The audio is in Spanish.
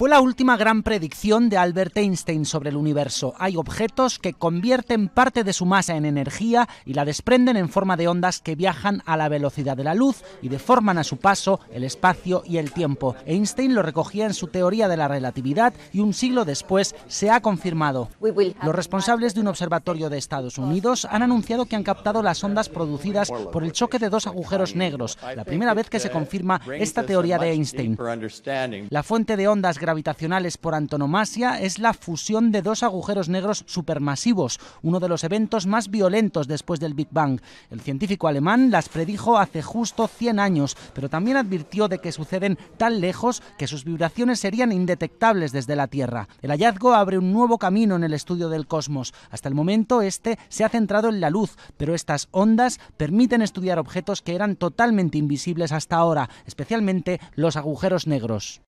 Fue la última gran predicción de Albert Einstein sobre el universo. Hay objetos que convierten parte de su masa en energía y la desprenden en forma de ondas que viajan a la velocidad de la luz y deforman a su paso el espacio y el tiempo. Einstein lo recogía en su teoría de la relatividad y un siglo después se ha confirmado. Los responsables de un observatorio de Estados Unidos han anunciado que han captado las ondas producidas por el choque de dos agujeros negros, la primera vez que se confirma esta teoría de Einstein. La fuente de ondas gravitacionales por antonomasia es la fusión de dos agujeros negros supermasivos, uno de los eventos más violentos después del Big Bang. El científico alemán las predijo hace justo 100 años, pero también advirtió de que suceden tan lejos que sus vibraciones serían indetectables desde la Tierra. El hallazgo abre un nuevo camino en el estudio del cosmos. Hasta el momento este se ha centrado en la luz, pero estas ondas permiten estudiar objetos que eran totalmente invisibles hasta ahora, especialmente los agujeros negros.